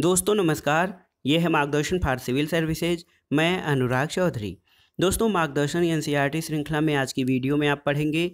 दोस्तों नमस्कार ये है मार्गदर्शन फॉर सिविल सर्विसेज मैं अनुराग चौधरी दोस्तों मार्गदर्शन एन श्रृंखला में आज की वीडियो में आप पढ़ेंगे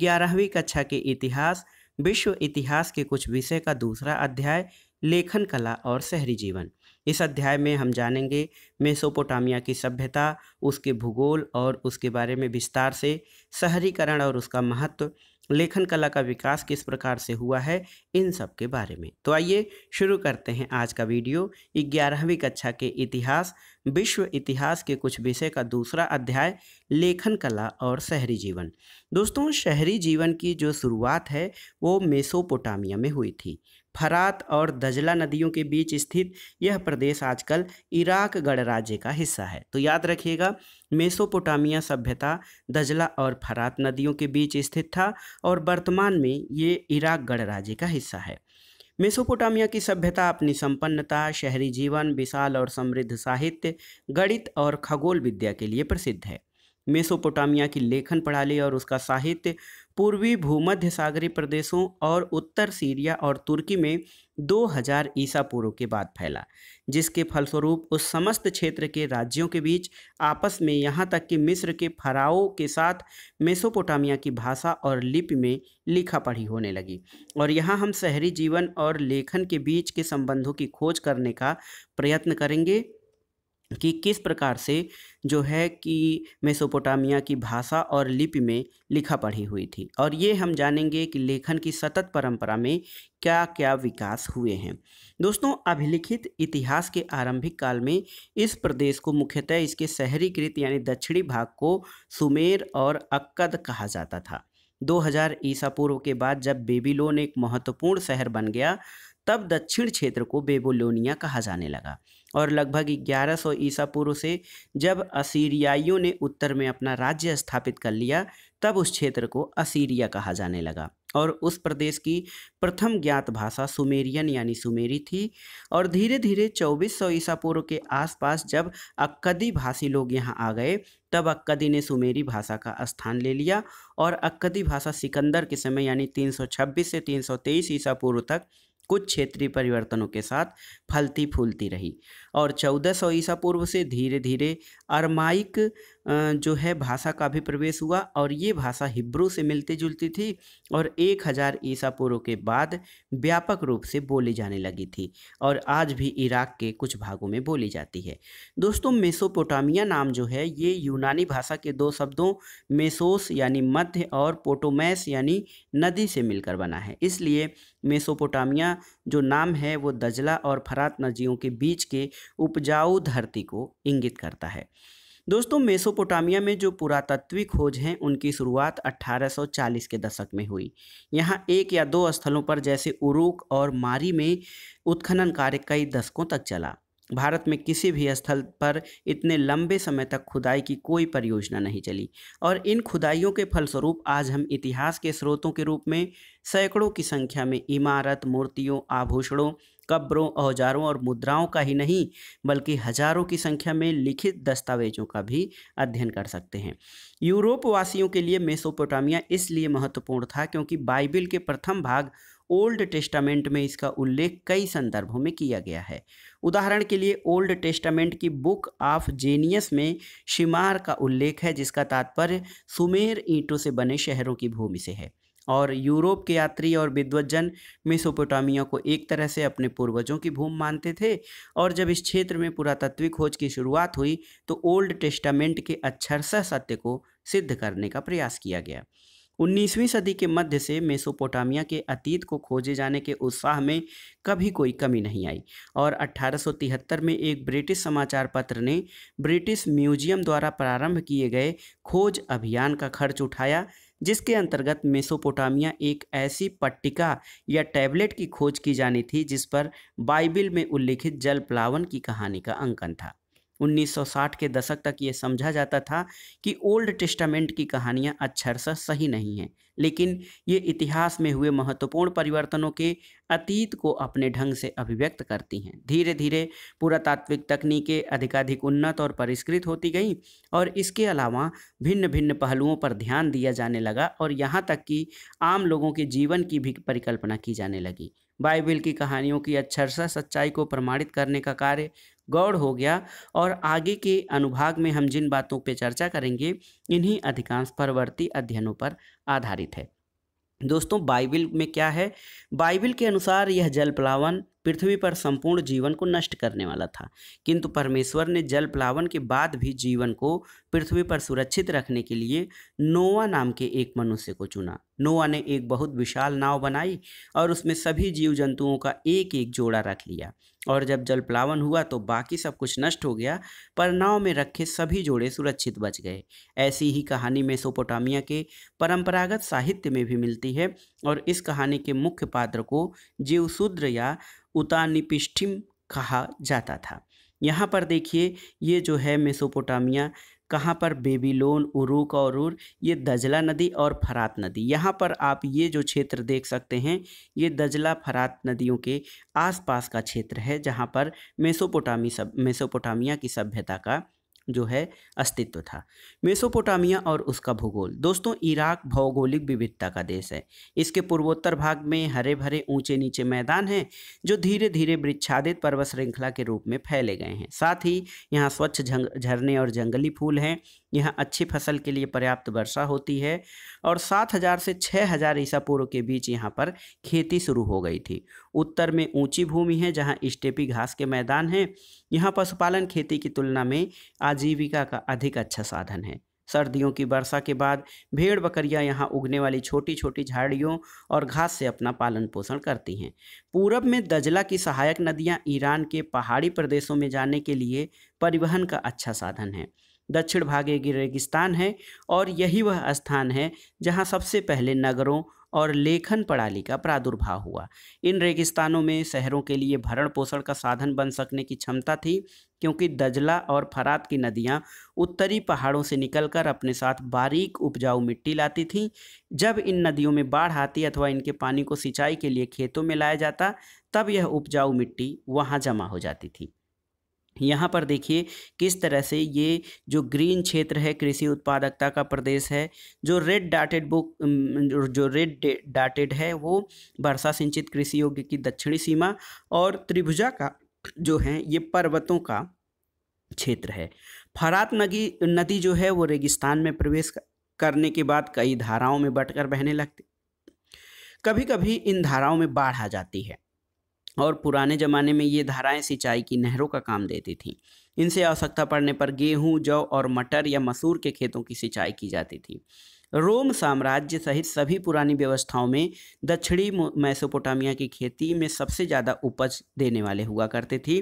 ग्यारहवीं कक्षा के इतिहास विश्व इतिहास के कुछ विषय का दूसरा अध्याय लेखन कला और शहरी जीवन इस अध्याय में हम जानेंगे मेसोपोटामिया की सभ्यता उसके भूगोल और उसके बारे में विस्तार से शहरीकरण और उसका महत्व लेखन कला का विकास किस प्रकार से हुआ है इन सब के बारे में तो आइए शुरू करते हैं आज का वीडियो ग्यारहवीं कक्षा के इतिहास विश्व इतिहास के कुछ विषय का दूसरा अध्याय लेखन कला और शहरी जीवन दोस्तों शहरी जीवन की जो शुरुआत है वो मेसोपोटामिया में हुई थी फरात और दजला नदियों के बीच स्थित यह प्रदेश आजकल इराक गणराज्य का हिस्सा है तो याद रखिएगा मेसोपोटामिया सभ्यता दजला और फरात नदियों के बीच स्थित था और वर्तमान में ये इराक गणराज्य का हिस्सा है मेसोपोटामिया की सभ्यता अपनी संपन्नता शहरी जीवन विशाल और समृद्ध साहित्य गणित और खगोल विद्या के लिए प्रसिद्ध है मेसोपोटामिया की लेखन प्रणाली और उसका साहित्य पूर्वी भूमध्य सागरी प्रदेशों और उत्तर सीरिया और तुर्की में 2000 ईसा पूर्व के बाद फैला जिसके फलस्वरूप उस समस्त क्षेत्र के राज्यों के बीच आपस में यहाँ तक कि मिस्र के फराओं के साथ मेसोपोटामिया की भाषा और लिपि में लिखा पढ़ी होने लगी और यहाँ हम शहरी जीवन और लेखन के बीच के संबंधों की खोज करने का प्रयत्न करेंगे कि किस प्रकार से जो है कि मेसोपोटामिया की भाषा और लिपि में लिखा पढ़ी हुई थी और ये हम जानेंगे कि लेखन की सतत परंपरा में क्या क्या विकास हुए हैं दोस्तों अभिलिखित इतिहास के आरंभिक काल में इस प्रदेश को मुख्यतः इसके शहरीकृत यानी दक्षिणी भाग को सुमेर और अक्कद कहा जाता था 2000 ईसा पूर्व के बाद जब बेबीलोन एक महत्वपूर्ण शहर बन गया तब दक्षिण क्षेत्र को बेबोलोनिया कहा जाने लगा और लगभग 1100 ईसा पूर्व से जब असीरियाइयों ने उत्तर में अपना राज्य स्थापित कर लिया तब उस क्षेत्र को असीरिया कहा जाने लगा और उस प्रदेश की प्रथम ज्ञात भाषा सुमेरियन यानी सुमेरी थी और धीरे धीरे 2400 ईसा पूर्व के आसपास जब अक्कदी भाषी लोग यहाँ आ गए तब अक्कदी ने सुमेरी भाषा का स्थान ले लिया और अक्कदी भाषा सिकंदर के समय यानी 326 से 323 ईसा पूर्व तक कुछ क्षेत्रीय परिवर्तनों के साथ फलती फूलती रही और चौदह सौ ईसा पूर्व से धीरे धीरे अरमाइक जो है भाषा का भी प्रवेश हुआ और ये भाषा हिब्रू से मिलती जुलती थी और एक हज़ार ईसा पूर्व के बाद व्यापक रूप से बोली जाने लगी थी और आज भी इराक के कुछ भागों में बोली जाती है दोस्तों मेसोपोटामिया नाम जो है ये यूनानी भाषा के दो शब्दों मेसोस यानी मध्य और पोटोमैस यानी नदी से मिलकर बना है इसलिए मेसोपोटामिया जो नाम है वो दजला और फरात नदियों के बीच के उपजाऊ धरती को इंगित करता है दोस्तों मेसोपोटामिया में जो पुरातत्वी खोज हैं उनकी शुरुआत 1840 के दशक में हुई यहाँ एक या दो स्थलों पर जैसे उरूक और मारी में उत्खनन कार्य कई दशकों तक चला भारत में किसी भी स्थल पर इतने लंबे समय तक खुदाई की कोई परियोजना नहीं चली और इन खुदाइयों के फलस्वरूप आज हम इतिहास के स्रोतों के रूप में सैकड़ों की संख्या में इमारत मूर्तियों आभूषणों कब्रों औजारों और मुद्राओं का ही नहीं बल्कि हजारों की संख्या में लिखित दस्तावेजों का भी अध्ययन कर सकते हैं यूरोप वासियों के लिए मेसोपोटामिया इसलिए महत्वपूर्ण था क्योंकि बाइबिल के प्रथम भाग ओल्ड टेस्टामेंट में इसका उल्लेख कई संदर्भों में किया गया है उदाहरण के लिए ओल्ड टेस्टामेंट की बुक ऑफ जेनियस में शिमार का उल्लेख है जिसका तात्पर्य सुमेर ईंटों से बने शहरों की भूमि से है और यूरोप के यात्री और विद्वज्जन मेसोपोटामिया को एक तरह से अपने पूर्वजों की भूमि मानते थे और जब इस क्षेत्र में पुरातत्विक खोज की शुरुआत हुई तो ओल्ड टेस्टामेंट के अक्षरशः सत्य को सिद्ध करने का प्रयास किया गया 19वीं सदी के मध्य से मेसोपोटामिया के अतीत को खोजे जाने के उत्साह में कभी कोई कमी नहीं आई और 1873 में एक ब्रिटिश समाचार पत्र ने ब्रिटिश म्यूजियम द्वारा प्रारंभ किए गए खोज अभियान का खर्च उठाया जिसके अंतर्गत मेसोपोटामिया एक ऐसी पट्टिका या टैबलेट की खोज की जानी थी जिस पर बाइबिल में उल्लिखित जल प्लावन की कहानी का अंकन था 1960 के दशक तक ये समझा जाता था कि ओल्ड टेस्टामेंट की कहानियाँ अक्षरशः सही नहीं हैं लेकिन ये इतिहास में हुए महत्वपूर्ण परिवर्तनों के अतीत को अपने ढंग से अभिव्यक्त करती हैं धीरे धीरे पुरातात्विक तकनीकें अधिकाधिक उन्नत और परिष्कृत होती गईं और इसके अलावा भिन्न भिन्न पहलुओं पर ध्यान दिया जाने लगा और यहाँ तक कि आम लोगों के जीवन की भी परिकल्पना की जाने लगी बाइबिल की कहानियों की अक्षरशा सच्चाई को प्रमाणित करने का कार्य गौड़ हो गया और आगे के अनुभाग में हम जिन बातों पर चर्चा करेंगे इन्हीं अधिकांश परवर्ती अध्ययनों पर आधारित है दोस्तों बाइबिल में क्या है बाइबिल के अनुसार यह जल प्लावन पृथ्वी पर संपूर्ण जीवन को नष्ट करने वाला था किंतु परमेश्वर ने जल प्लावन के बाद भी जीवन को पृथ्वी पर सुरक्षित रखने के लिए नोवा नाम के एक मनुष्य को चुना नोवा ने एक बहुत विशाल नाव बनाई और उसमें सभी जीव जंतुओं का एक एक जोड़ा रख लिया और जब जल प्लावन हुआ तो बाकी सब कुछ नष्ट हो गया पर नाव में रखे सभी जोड़े सुरक्षित बच गए ऐसी ही कहानी मेसोपोटामिया के परंपरागत साहित्य में भी मिलती है और इस कहानी के मुख्य पात्र को जीवशूद्र या उतानिपिष्ठिम कहा जाता था यहाँ पर देखिए ये जो है मेसोपोटामिया कहाँ पर बेबीलोन उरूक और उर ये दजला नदी और फरात नदी यहाँ पर आप ये जो क्षेत्र देख सकते हैं ये दजला फरात नदियों के आसपास का क्षेत्र है जहाँ पर मेसोपोटामी सब मेसोपोटामिया की सभ्यता का जो है अस्तित्व था मेसोपोटामिया और उसका भूगोल दोस्तों इराक भौगोलिक विविधता का देश है इसके पूर्वोत्तर भाग में हरे भरे ऊंचे नीचे मैदान हैं जो धीरे धीरे वृक्षादित पर्वत श्रृंखला के रूप में फैले गए हैं साथ ही यहाँ स्वच्छ झरने और जंगली फूल हैं यहाँ अच्छी फसल के लिए पर्याप्त वर्षा होती है और सात से छः ईसा पूर्व के बीच यहाँ पर खेती शुरू हो गई थी उत्तर में ऊँची भूमि है जहाँ स्टेपी घास के मैदान हैं यहाँ पशुपालन खेती की तुलना में आजीविका का अधिक अच्छा साधन है सर्दियों की वर्षा के बाद भेड़ बकरियाँ यहाँ उगने वाली छोटी छोटी झाड़ियों और घास से अपना पालन पोषण करती हैं पूरब में दजला की सहायक नदियाँ ईरान के पहाड़ी प्रदेशों में जाने के लिए परिवहन का अच्छा साधन है दक्षिण भागे रेगिस्तान है और यही वह स्थान है जहाँ सबसे पहले नगरों और लेखन प्रणाली का प्रादुर्भाव हुआ इन रेगिस्तानों में शहरों के लिए भरण पोषण का साधन बन सकने की क्षमता थी क्योंकि दजला और फरात की नदियाँ उत्तरी पहाड़ों से निकलकर अपने साथ बारीक उपजाऊ मिट्टी लाती थीं जब इन नदियों में बाढ़ आती अथवा इनके पानी को सिंचाई के लिए खेतों में लाया जाता तब यह उपजाऊ मिट्टी वहाँ जमा हो जाती थी यहाँ पर देखिए किस तरह से ये जो ग्रीन क्षेत्र है कृषि उत्पादकता का प्रदेश है जो रेड डाटेड बुक जो रेड डाटेड है वो वर्षा सिंचित कृषि योग्य की दक्षिणी सीमा और त्रिभुजा का जो है ये पर्वतों का क्षेत्र है फरात नदी नदी जो है वो रेगिस्तान में प्रवेश करने के बाद कई धाराओं में बटकर बहने लगती कभी कभी इन धाराओं में बाढ़ आ जाती है और पुराने ज़माने में ये धाराएं सिंचाई की नहरों का काम देती थीं इनसे आवश्यकता पड़ने पर गेहूं जौ और मटर या मसूर के खेतों की सिंचाई की जाती थी रोम साम्राज्य सहित सभी पुरानी व्यवस्थाओं में दक्षिणी मैसोपोटामिया की खेती में सबसे ज़्यादा उपज देने वाले हुआ करते थे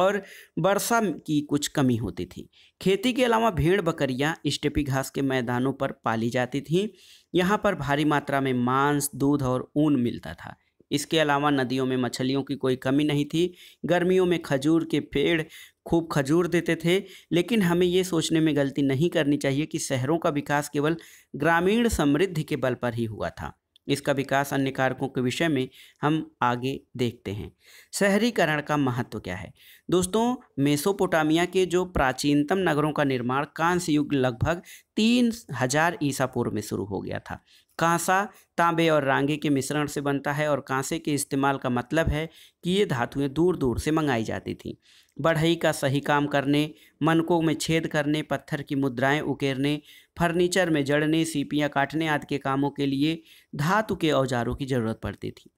और वर्षा की कुछ कमी होती थी खेती के अलावा भेड़ बकरियां स्टेपी घास के मैदानों पर पाली जाती थीं यहाँ पर भारी मात्रा में मांस दूध और ऊन मिलता था इसके अलावा नदियों में मछलियों की कोई कमी नहीं थी गर्मियों में खजूर के पेड़ खूब खजूर देते थे लेकिन हमें ये सोचने में गलती नहीं करनी चाहिए कि शहरों का विकास केवल ग्रामीण समृद्धि के बल पर ही हुआ था इसका विकास अन्य कारकों के विषय में हम आगे देखते हैं शहरीकरण का महत्व क्या है दोस्तों मेसोपोटामिया के जो प्राचीनतम नगरों का निर्माण कांस्य युग लगभग तीन हजार ईसा पूर्व में शुरू हो गया था कांसा तांबे और रांगे के मिश्रण से बनता है और कांसे के इस्तेमाल का मतलब है कि ये धातुएं दूर दूर से मंगाई जाती थीं बढ़ई का सही काम करने मनकों में छेद करने पत्थर की मुद्राएं उकेरने फर्नीचर में जड़ने सीपियां काटने आदि के कामों के लिए धातु के औजारों की ज़रूरत पड़ती थी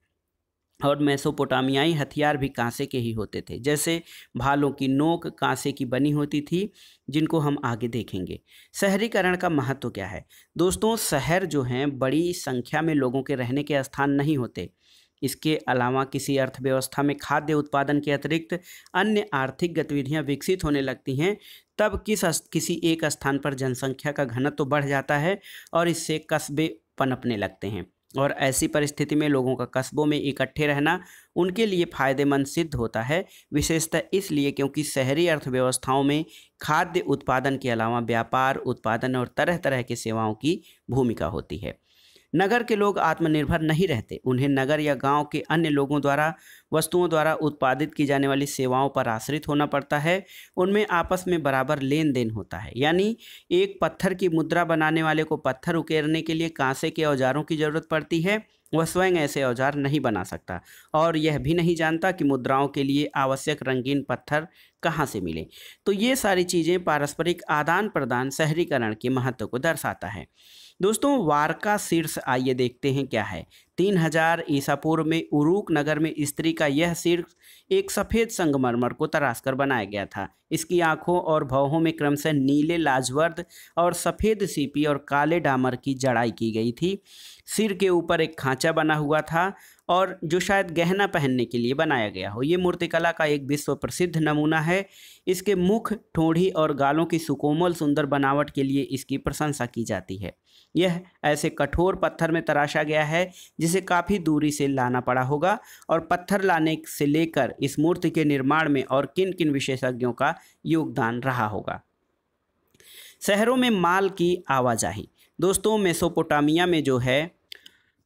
और मेसोपोटामियाई हथियार भी कांसे के ही होते थे जैसे भालों की नोक कांसे की बनी होती थी जिनको हम आगे देखेंगे शहरीकरण का महत्व तो क्या है दोस्तों शहर जो हैं बड़ी संख्या में लोगों के रहने के स्थान नहीं होते इसके अलावा किसी अर्थव्यवस्था में खाद्य उत्पादन के अतिरिक्त अन्य आर्थिक गतिविधियां विकसित होने लगती हैं तब किस किसी एक स्थान पर जनसंख्या का घनत्व तो बढ़ जाता है और इससे कस्बे पनपने लगते हैं और ऐसी परिस्थिति में लोगों का कस्बों में इकट्ठे रहना उनके लिए फ़ायदेमंद सिद्ध होता है विशेषतः इसलिए क्योंकि शहरी अर्थव्यवस्थाओं में खाद्य उत्पादन के अलावा व्यापार उत्पादन और तरह तरह की सेवाओं की भूमिका होती है नगर के लोग आत्मनिर्भर नहीं रहते उन्हें नगर या गांव के अन्य लोगों द्वारा वस्तुओं द्वारा उत्पादित की जाने वाली सेवाओं पर आश्रित होना पड़ता है उनमें आपस में बराबर लेन देन होता है यानी एक पत्थर की मुद्रा बनाने वाले को पत्थर उकेरने के लिए कांसे के औजारों की ज़रूरत पड़ती है वह स्वयं ऐसे औजार नहीं बना सकता और यह भी नहीं जानता कि मुद्राओं के लिए आवश्यक रंगीन पत्थर कहाँ से मिले तो ये सारी चीज़ें पारस्परिक आदान प्रदान शहरीकरण के महत्व को दर्शाता है दोस्तों वारका शीर्ष आइए देखते हैं क्या है तीन हजार ईसा पूर्व में उरूक नगर में स्त्री का यह शीर्ष एक सफ़ेद संगमरमर को तराशकर बनाया गया था इसकी आंखों और भावों में क्रमशः नीले लाजवर्द और सफ़ेद सीपी और काले डामर की जड़ाई की गई थी सिर के ऊपर एक खांचा बना हुआ था और जो शायद गहना पहनने के लिए बनाया गया हो ये मूर्तिकला का एक विश्व प्रसिद्ध नमूना है इसके मुख ठोड़ी और गालों की सुकोमल सुंदर बनावट के लिए इसकी प्रशंसा की जाती है यह ऐसे कठोर पत्थर में तराशा गया है जिसे काफ़ी दूरी से लाना पड़ा होगा और पत्थर लाने से लेकर इस मूर्ति के निर्माण में और किन किन विशेषज्ञों का योगदान रहा होगा शहरों में माल की आवाजाही दोस्तों मेसोपोटामिया में जो है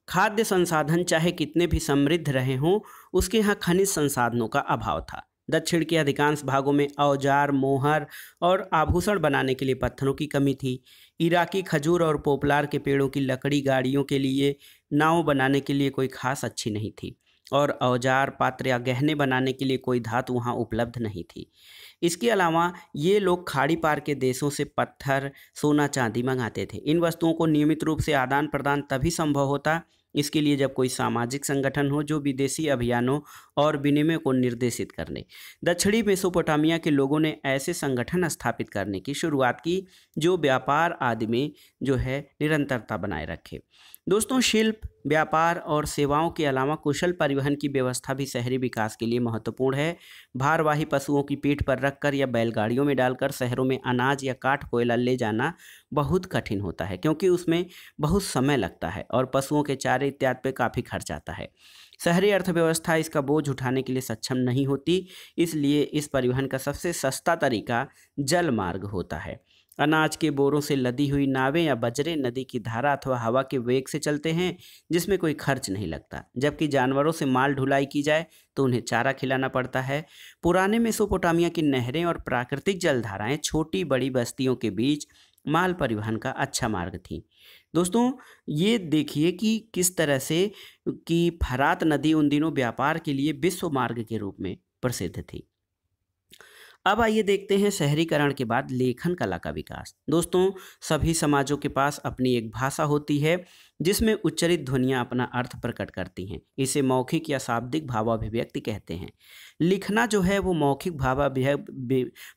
खाद्य संसाधन चाहे कितने भी समृद्ध रहे हों उसके यहाँ खनिज संसाधनों का अभाव था दक्षिण के अधिकांश भागों में औजार मोहर और आभूषण बनाने के लिए पत्थरों की कमी थी इराकी खजूर और पोपलार के पेड़ों की लकड़ी गाड़ियों के लिए नाव बनाने के लिए कोई खास अच्छी नहीं थी और औजार पात्र या गहने बनाने के लिए कोई धातु वहाँ उपलब्ध नहीं थी इसके अलावा ये लोग खाड़ी पार के देशों से पत्थर सोना चांदी मंगाते थे इन वस्तुओं को नियमित रूप से आदान प्रदान तभी संभव होता इसके लिए जब कोई सामाजिक संगठन हो जो विदेशी अभियानों और विनिमय को निर्देशित करने दक्षिणी मेसोपोटामिया के लोगों ने ऐसे संगठन स्थापित करने की शुरुआत की जो व्यापार आदि में जो है निरंतरता बनाए रखे दोस्तों शिल्प व्यापार और सेवाओं के अलावा कुशल परिवहन की व्यवस्था भी शहरी विकास के लिए महत्वपूर्ण है भारवाही पशुओं की पीठ पर रखकर या बैलगाड़ियों में डालकर शहरों में अनाज या काठ कोयला ले जाना बहुत कठिन होता है क्योंकि उसमें बहुत समय लगता है और पशुओं के चारे इत्यादि पर काफ़ी खर्च आता है शहरी अर्थव्यवस्था इसका बोझ उठाने के लिए सक्षम नहीं होती इसलिए इस परिवहन का सबसे सस्ता तरीका जल मार्ग होता है अनाज के बोरों से लदी हुई नावें या बजरे नदी की धारा अथवा हवा के वेग से चलते हैं जिसमें कोई खर्च नहीं लगता जबकि जानवरों से माल ढुलाई की जाए तो उन्हें चारा खिलाना पड़ता है पुराने मेसोपोटामिया की नहरें और प्राकृतिक जलधाराएं छोटी बड़ी बस्तियों के बीच माल परिवहन का अच्छा मार्ग थी दोस्तों ये देखिए कि किस तरह से कि फरात नदी उन दिनों व्यापार के लिए विश्व मार्ग के रूप में प्रसिद्ध थी अब आइए देखते हैं शहरीकरण के बाद लेखन कला का विकास दोस्तों सभी समाजों के पास अपनी एक भाषा होती है जिसमें उच्चरित ध्वनियाँ अपना अर्थ प्रकट करती हैं इसे मौखिक या शाब्दिक भावाभिव्यक्ति कहते हैं लिखना जो है वो मौखिक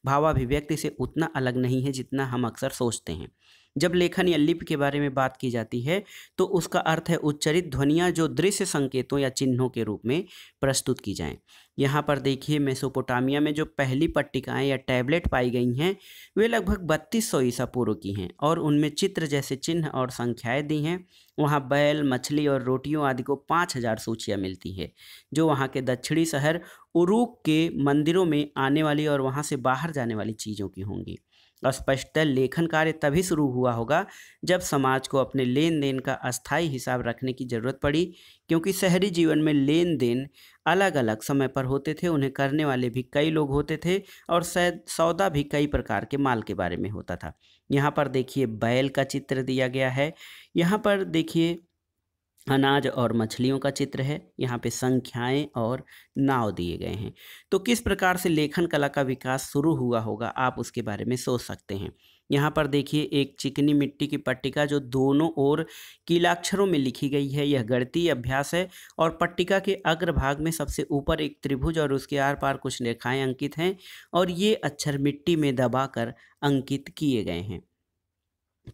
भावाभिव्यक्ति से उतना अलग नहीं है जितना हम अक्सर सोचते हैं जब लेखन या लिपि के बारे में बात की जाती है तो उसका अर्थ है उच्चरित ध्वनियाँ जो दृश्य संकेतों या चिन्हों के रूप में प्रस्तुत की जाएं यहाँ पर देखिए मेसोपोटामिया में जो पहली पट्टिकाएँ या टैबलेट पाई गई हैं वे लगभग बत्तीस सौ ईसा पूर्व की हैं और उनमें चित्र जैसे चिन्ह और संख्याएँ दी हैं वहाँ बैल मछली और रोटियों आदि को पाँच हज़ार सूचियाँ मिलती है जो वहाँ के दक्षिणी शहर उरूक के मंदिरों में आने वाली और वहाँ से बाहर जाने वाली चीज़ों की होंगी स्पष्टतः लेखन कार्य तभी शुरू हुआ होगा जब समाज को अपने लेन देन का अस्थायी हिसाब रखने की ज़रूरत पड़ी क्योंकि शहरी जीवन में लेन देन अलग अलग समय पर होते थे उन्हें करने वाले भी कई लोग होते थे और शायद सौदा भी कई प्रकार के माल के बारे में होता था यहाँ पर देखिए बैल का चित्र दिया गया है यहाँ पर देखिए अनाज और मछलियों का चित्र है यहाँ पे संख्याएं और नाव दिए गए हैं तो किस प्रकार से लेखन कला का विकास शुरू हुआ होगा आप उसके बारे में सोच सकते हैं यहाँ पर देखिए एक चिकनी मिट्टी की पट्टिका जो दोनों ओर कीलाक्षरों में लिखी गई है यह गणतीय अभ्यास है और पट्टिका के अग्रभाग में सबसे ऊपर एक त्रिभुज और उसके आर पार कुछ रेखाएँ अंकित हैं और ये अक्षर मिट्टी में दबा अंकित किए गए हैं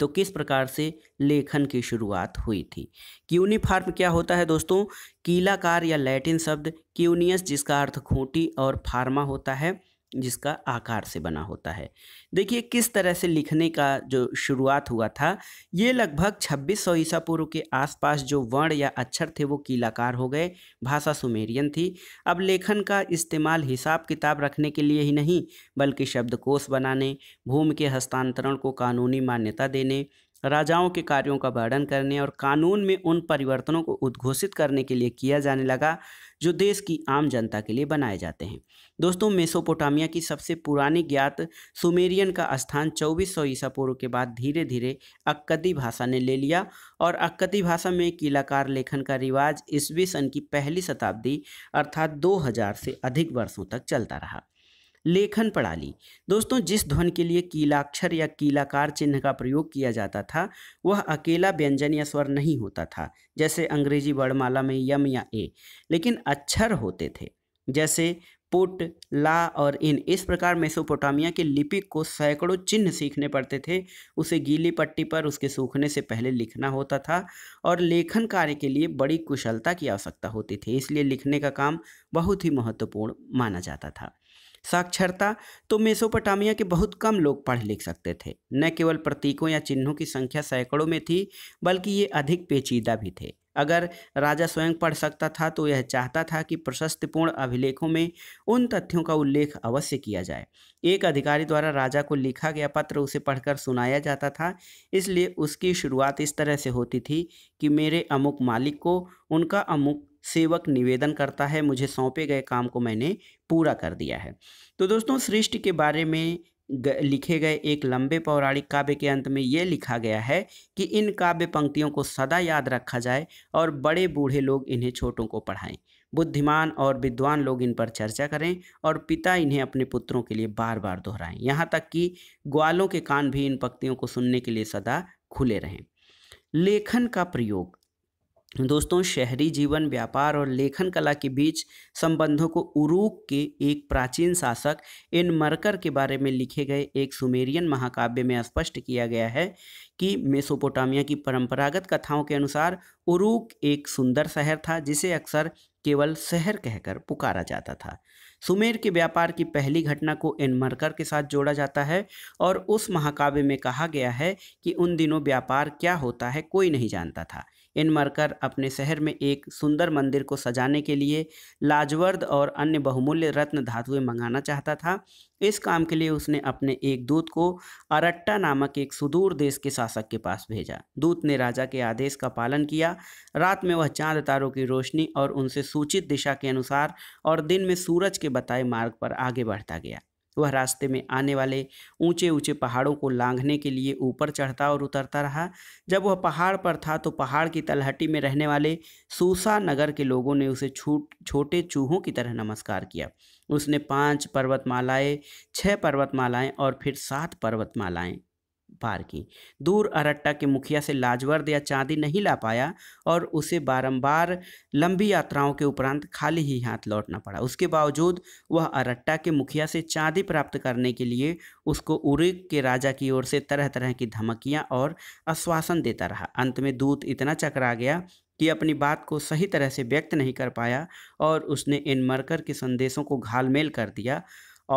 तो किस प्रकार से लेखन की शुरुआत हुई थी क्यूनिफार्म क्या होता है दोस्तों कीलाकार या लैटिन शब्द क्यूनियस जिसका अर्थ खूंटी और फार्मा होता है जिसका आकार से बना होता है देखिए किस तरह से लिखने का जो शुरुआत हुआ था ये लगभग 2600 ईसा पूर्व के आसपास जो वर्ण या अक्षर थे वो कीलाकार हो गए भाषा सुमेरियन थी अब लेखन का इस्तेमाल हिसाब किताब रखने के लिए ही नहीं बल्कि शब्दकोश बनाने भूमि के हस्तांतरण को कानूनी मान्यता देने राजाओं के कार्यों का वर्णन करने और कानून में उन परिवर्तनों को उद्घोषित करने के लिए किया जाने लगा जो देश की आम जनता के लिए बनाए जाते हैं दोस्तों मेसोपोटामिया की सबसे पुरानी ज्ञात सुमेरियन का स्थान चौबीस सौ ईसा पूर्व के बाद धीरे धीरे अक्कदी भाषा ने ले लिया और अक्कदी भाषा में किलाकार लेखन का रिवाज ईस्वी सन की पहली शताब्दी अर्थात 2000 से अधिक वर्षों तक चलता रहा लेखन प्रणाली दोस्तों जिस ध्वन के लिए कीलाक्षर या कीलाकार चिन्ह का प्रयोग किया जाता था वह अकेला व्यंजन या स्वर नहीं होता था जैसे अंग्रेजी वर्णमाला में यम या ए लेकिन अक्षर होते थे जैसे पुट ला और इन इस प्रकार मेसोपोटामिया के लिपिक को सैकड़ों चिन्ह सीखने पड़ते थे उसे गीली पट्टी पर उसके सूखने से पहले लिखना होता था और लेखन कार्य के लिए बड़ी कुशलता की आवश्यकता होती थी इसलिए लिखने का काम बहुत ही महत्वपूर्ण माना जाता था साक्षरता तो मेसोपोटामिया के बहुत कम लोग पढ़ लिख सकते थे न केवल प्रतीकों या चिन्हों की संख्या सैकड़ों में थी बल्कि ये अधिक पेचीदा भी थे अगर राजा स्वयं पढ़ सकता था तो यह चाहता था कि प्रशस्तिपूर्ण अभिलेखों में उन तथ्यों का उल्लेख अवश्य किया जाए एक अधिकारी द्वारा राजा को लिखा गया पत्र उसे पढ़कर सुनाया जाता था इसलिए उसकी शुरुआत इस तरह से होती थी कि मेरे अमुक मालिक को उनका अमुक सेवक निवेदन करता है मुझे सौंपे गए काम को मैंने पूरा कर दिया है तो दोस्तों सृष्टि के बारे में लिखे गए एक लंबे पौराणिक काव्य के अंत में ये लिखा गया है कि इन काव्य पंक्तियों को सदा याद रखा जाए और बड़े बूढ़े लोग इन्हें छोटों को पढ़ाएं बुद्धिमान और विद्वान लोग इन पर चर्चा करें और पिता इन्हें अपने पुत्रों के लिए बार बार दोहराएं यहाँ तक कि ग्वालों के कान भी इन पंक्तियों को सुनने के लिए सदा खुले रहें लेखन का प्रयोग दोस्तों शहरी जीवन व्यापार और लेखन कला के बीच संबंधों को उरूक के एक प्राचीन शासक इन मरकर के बारे में लिखे गए एक सुमेरियन महाकाव्य में स्पष्ट किया गया है कि मेसोपोटामिया की परंपरागत कथाओं के अनुसार उरूक एक सुंदर शहर था जिसे अक्सर केवल शहर कहकर पुकारा जाता था सुमेर के व्यापार की पहली घटना को एनमरकर के साथ जोड़ा जाता है और उस महाकाव्य में कहा गया है कि उन दिनों व्यापार क्या होता है कोई नहीं जानता था इन मरकर अपने शहर में एक सुंदर मंदिर को सजाने के लिए लाजवर्द और अन्य बहुमूल्य रत्न धातुएं मंगाना चाहता था इस काम के लिए उसने अपने एक दूत को अरट्टा नामक एक सुदूर देश के शासक के पास भेजा दूत ने राजा के आदेश का पालन किया रात में वह चांद तारों की रोशनी और उनसे सूचित दिशा के अनुसार और दिन में सूरज के बताए मार्ग पर आगे बढ़ता गया वह रास्ते में आने वाले ऊंचे ऊंचे पहाड़ों को लांघने के लिए ऊपर चढ़ता और उतरता रहा जब वह पहाड़ पर था तो पहाड़ की तलहटी में रहने वाले सूसा नगर के लोगों ने उसे छूट छोटे चूहों की तरह नमस्कार किया उसने पांच पर्वतमालाएं छह पर्वतमालाएं और फिर सात पर्वतमालाएं पार की दूर अरट्टा के मुखिया से लाजवर्द या चांदी नहीं ला पाया और उसे बारंबार लंबी यात्राओं के उपरांत खाली ही हाथ लौटना पड़ा उसके बावजूद वह अरट्टा के मुखिया से चांदी प्राप्त करने के लिए उसको उरिक के राजा की ओर से तरह तरह की धमकियाँ और आश्वासन देता रहा अंत में दूत इतना चकरा गया कि अपनी बात को सही तरह से व्यक्त नहीं कर पाया और उसने मरकर के संदेशों को घालमेल कर दिया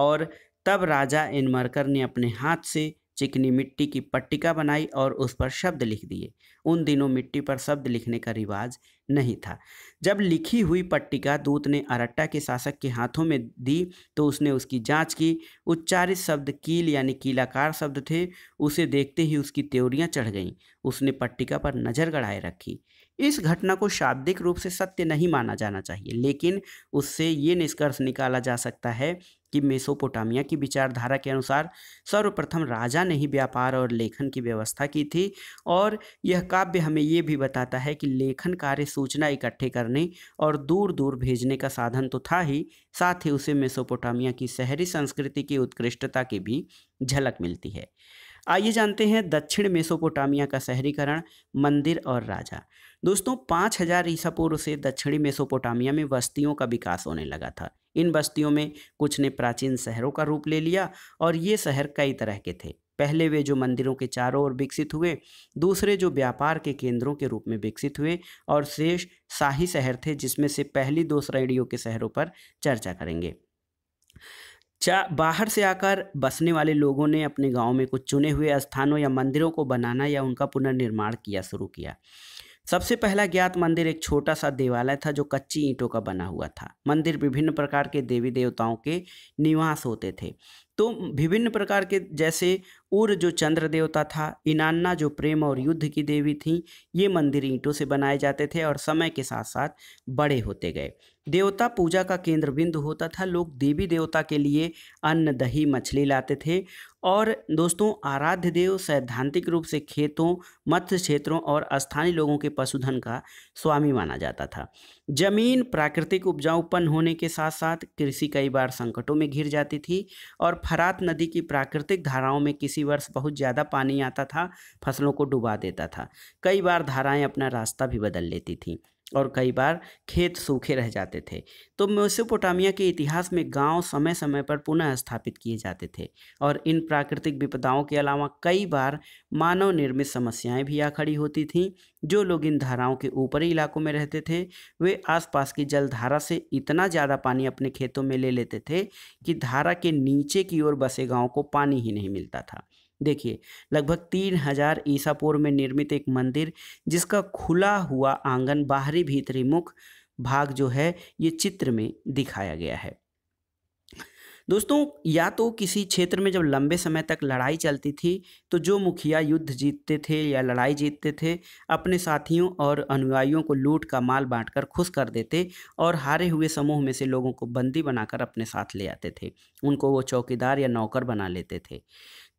और तब राजा मरकर ने अपने हाथ से चिकनी मिट्टी की पट्टिका बनाई और उस पर शब्द लिख दिए उन दिनों मिट्टी पर शब्द लिखने का रिवाज नहीं था जब लिखी हुई पट्टिका दूत ने अरट्टा के शासक के हाथों में दी तो उसने उसकी जांच की उच्चारित शब्द कील यानी कीलाकार शब्द थे उसे देखते ही उसकी त्योरियाँ चढ़ गईं उसने पट्टिका पर नज़र गड़ाए रखी इस घटना को शाब्दिक रूप से सत्य नहीं माना जाना चाहिए लेकिन उससे ये निष्कर्ष निकाला जा सकता है कि मेसोपोटामिया की विचारधारा के अनुसार सर्वप्रथम राजा ने ही व्यापार और लेखन की व्यवस्था की थी और यह काव्य हमें ये भी बताता है कि लेखन कार्य सूचना इकट्ठे करने और दूर दूर भेजने का साधन तो था ही साथ ही उसे मेसोपोटामिया की शहरी संस्कृति की उत्कृष्टता की भी झलक मिलती है आइए जानते हैं दक्षिण मेसोपोटामिया का शहरीकरण मंदिर और राजा दोस्तों पाँच हजार ईसा पूर्व से दक्षिणी मेसोपोटामिया में बस्तियों का विकास होने लगा था इन बस्तियों में कुछ ने प्राचीन शहरों का रूप ले लिया और ये शहर कई तरह के थे पहले वे जो मंदिरों के चारों ओर विकसित हुए दूसरे जो व्यापार के केंद्रों के रूप में विकसित हुए और शेष शाही शहर थे जिसमें से पहली दो श्रेणियों के शहरों पर चर्चा करेंगे चा बाहर से आकर बसने वाले लोगों ने अपने गांव में कुछ चुने हुए स्थानों या मंदिरों को बनाना या उनका पुनर्निर्माण किया शुरू किया सबसे पहला ज्ञात मंदिर एक छोटा सा देवालय था जो कच्ची ईंटों का बना हुआ था मंदिर विभिन्न प्रकार के देवी देवताओं के निवास होते थे तो विभिन्न प्रकार के जैसे उर जो चंद्र देवता था इनान्ना जो प्रेम और युद्ध की देवी थी ये मंदिर ईंटों से बनाए जाते थे और समय के साथ साथ बड़े होते गए देवता पूजा का केंद्र बिंदु होता था लोग देवी देवता के लिए अन्न दही मछली लाते थे और दोस्तों आराध्य देव सैद्धांतिक रूप से खेतों मत्स्य क्षेत्रों और स्थानीय लोगों के पशुधन का स्वामी माना जाता था जमीन प्राकृतिक उपजाऊपन होने के साथ साथ कृषि कई बार संकटों में घिर जाती थी और फरात नदी की प्राकृतिक धाराओं में किसी वर्ष बहुत ज़्यादा पानी आता था फसलों को डुबा देता था कई बार धाराएं अपना रास्ता भी बदल लेती थीं और कई बार खेत सूखे रह जाते थे तो मेसोपोटामिया के इतिहास में गांव समय समय पर पुनः स्थापित किए जाते थे और इन प्राकृतिक विपदाओं के अलावा कई बार मानव निर्मित समस्याएं भी आ खड़ी होती थीं जो लोग इन धाराओं के ऊपरी इलाकों में रहते थे वे आसपास की जलधारा से इतना ज़्यादा पानी अपने खेतों में ले लेते थे कि धारा के नीचे की ओर बसे गाँव को पानी ही नहीं मिलता था देखिए लगभग तीन हजार ईसापुर में निर्मित एक मंदिर जिसका खुला हुआ आंगन बाहरी भीतरी मुख भाग जो है ये चित्र में दिखाया गया है दोस्तों या तो किसी क्षेत्र में जब लंबे समय तक लड़ाई चलती थी तो जो मुखिया युद्ध जीतते थे या लड़ाई जीतते थे अपने साथियों और अनुयायियों को लूट का माल बांटकर खुश कर देते और हारे हुए समूह में से लोगों को बंदी बनाकर अपने साथ ले आते थे उनको वो चौकीदार या नौकर बना लेते थे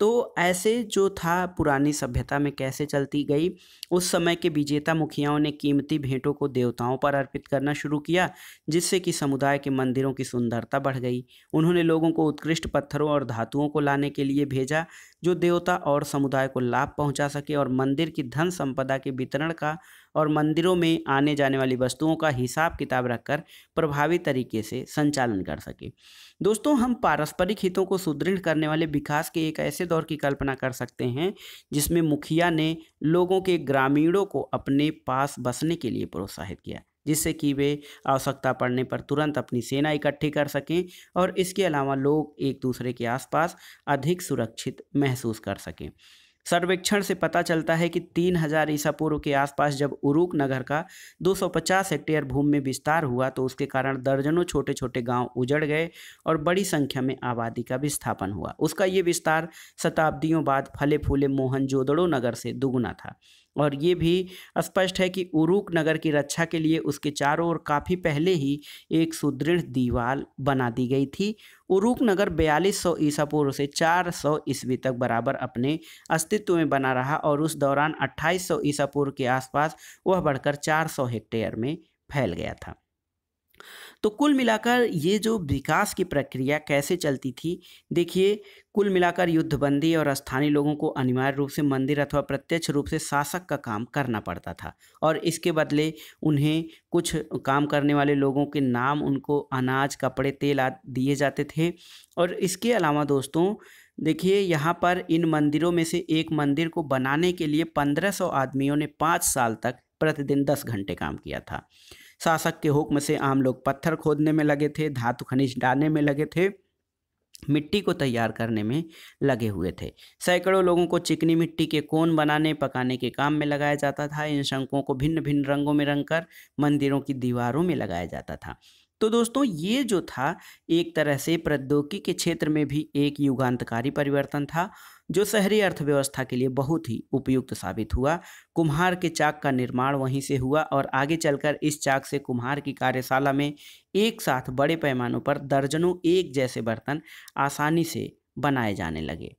तो ऐसे जो था पुरानी सभ्यता में कैसे चलती गई उस समय के विजेता मुखियाओं ने कीमती भेंटों को देवताओं पर अर्पित करना शुरू किया जिससे कि समुदाय के मंदिरों की सुंदरता बढ़ गई उन्होंने लोगों को उत्कृष्ट पत्थरों और धातुओं को लाने के लिए भेजा जो देवता और समुदाय को लाभ पहुंचा सके और मंदिर की धन संपदा के वितरण का और मंदिरों में आने जाने वाली वस्तुओं का हिसाब किताब रखकर प्रभावी तरीके से संचालन कर सके दोस्तों हम पारस्परिक हितों को सुदृढ़ करने वाले विकास के एक ऐसे दौर की कल्पना कर सकते हैं जिसमें मुखिया ने लोगों के ग्रामीणों को अपने पास बसने के लिए प्रोत्साहित किया जिससे कि वे आवश्यकता पड़ने पर तुरंत अपनी सेना इकट्ठी कर सकें और इसके अलावा लोग एक दूसरे के आसपास अधिक सुरक्षित महसूस कर सकें सर्वेक्षण से पता चलता है कि 3000 हजार ईसा पूर्व के आसपास जब उरूक नगर का 250 हेक्टेयर भूमि में विस्तार हुआ तो उसके कारण दर्जनों छोटे छोटे गांव उजड़ गए और बड़ी संख्या में आबादी का विस्थापन हुआ उसका ये विस्तार शताब्दियों बाद फले फूले मोहनजोदड़ो नगर से दुगुना था और ये भी स्पष्ट है कि उरुक नगर की रक्षा के लिए उसके चारों ओर काफ़ी पहले ही एक सुदृढ़ दीवार बना दी गई थी उरुक नगर बयालीस सौ ईसा पूर्व से चार सौ ईस्वी तक बराबर अपने अस्तित्व में बना रहा और उस दौरान अट्ठाईस सौ ईसा पूर्व के आसपास वह बढ़कर चार सौ हेक्टेयर में फैल गया था तो कुल मिलाकर ये जो विकास की प्रक्रिया कैसे चलती थी देखिए कुल मिलाकर युद्धबंदी और स्थानीय लोगों को अनिवार्य रूप से मंदिर अथवा प्रत्यक्ष रूप से शासक का काम करना पड़ता था और इसके बदले उन्हें कुछ काम करने वाले लोगों के नाम उनको अनाज कपड़े तेल आदि दिए जाते थे और इसके अलावा दोस्तों देखिए यहाँ पर इन मंदिरों में से एक मंदिर को बनाने के लिए सौ आदमियों ने पाँच साल तक प्रतिदिन दस घंटे काम किया था शासक के हुक्म से आम लोग पत्थर खोदने में लगे थे धातु खनिज डालने में लगे थे मिट्टी को तैयार करने में लगे हुए थे सैकड़ों लोगों को चिकनी मिट्टी के कोन बनाने पकाने के काम में लगाया जाता था इन शंकों को भिन्न भिन्न रंगों में रंग कर मंदिरों की दीवारों में लगाया जाता था तो दोस्तों ये जो था एक तरह से प्रौद्योगिकी के क्षेत्र में भी एक युगांतकारी परिवर्तन था जो शहरी अर्थव्यवस्था के लिए बहुत ही उपयुक्त साबित हुआ कुम्हार के चाक का निर्माण वहीं से हुआ और आगे चलकर इस चाक से कुम्हार की कार्यशाला में एक साथ बड़े पैमानों पर दर्जनों एक जैसे बर्तन आसानी से बनाए जाने लगे